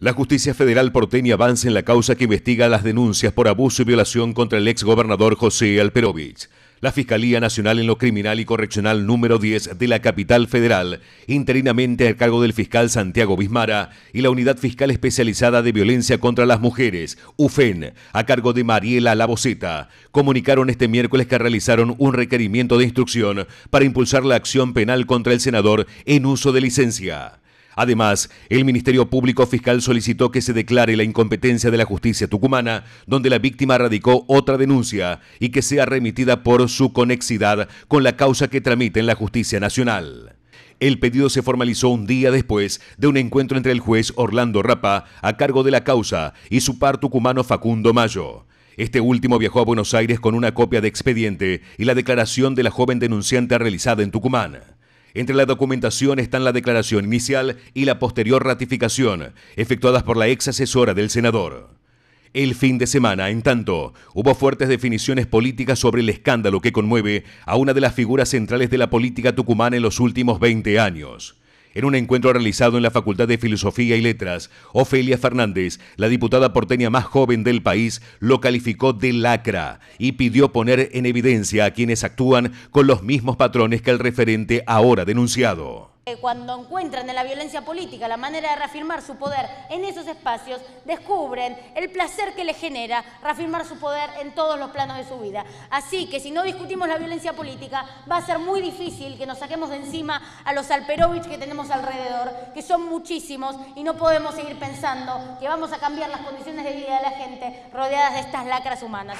La justicia federal porteña avanza en la causa que investiga las denuncias por abuso y violación contra el exgobernador José Alperovich. La Fiscalía Nacional en lo Criminal y Correccional número 10 de la Capital Federal, interinamente a cargo del fiscal Santiago Bismara, y la Unidad Fiscal Especializada de Violencia contra las Mujeres, UFEN, a cargo de Mariela Laboceta, comunicaron este miércoles que realizaron un requerimiento de instrucción para impulsar la acción penal contra el senador en uso de licencia. Además, el Ministerio Público Fiscal solicitó que se declare la incompetencia de la justicia tucumana, donde la víctima radicó otra denuncia y que sea remitida por su conexidad con la causa que tramite en la justicia nacional. El pedido se formalizó un día después de un encuentro entre el juez Orlando Rapa, a cargo de la causa, y su par tucumano Facundo Mayo. Este último viajó a Buenos Aires con una copia de expediente y la declaración de la joven denunciante realizada en Tucumán. Entre la documentación están la declaración inicial y la posterior ratificación, efectuadas por la ex asesora del senador. El fin de semana, en tanto, hubo fuertes definiciones políticas sobre el escándalo que conmueve a una de las figuras centrales de la política tucumana en los últimos 20 años. En un encuentro realizado en la Facultad de Filosofía y Letras, Ofelia Fernández, la diputada porteña más joven del país, lo calificó de lacra y pidió poner en evidencia a quienes actúan con los mismos patrones que el referente ahora denunciado. Cuando encuentran en la violencia política la manera de reafirmar su poder en esos espacios, descubren el placer que les genera reafirmar su poder en todos los planos de su vida. Así que si no discutimos la violencia política, va a ser muy difícil que nos saquemos de encima a los Alperovich que tenemos alrededor, que son muchísimos y no podemos seguir pensando que vamos a cambiar las condiciones de vida de la gente rodeadas de estas lacras humanas.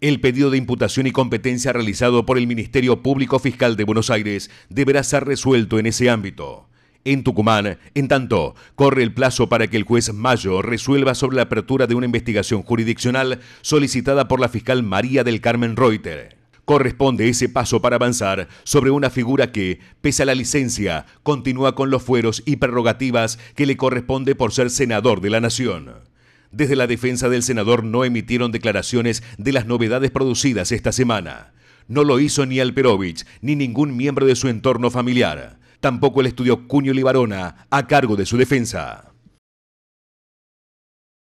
El pedido de imputación y competencia realizado por el Ministerio Público Fiscal de Buenos Aires deberá ser resuelto en ese ámbito. En Tucumán, en tanto, corre el plazo para que el juez Mayo resuelva sobre la apertura de una investigación jurisdiccional solicitada por la fiscal María del Carmen Reuter corresponde ese paso para avanzar sobre una figura que, pese a la licencia, continúa con los fueros y prerrogativas que le corresponde por ser senador de la Nación. Desde la defensa del senador no emitieron declaraciones de las novedades producidas esta semana. No lo hizo ni Alperovich, ni ningún miembro de su entorno familiar. Tampoco el estudio Cuño Libarona, a cargo de su defensa.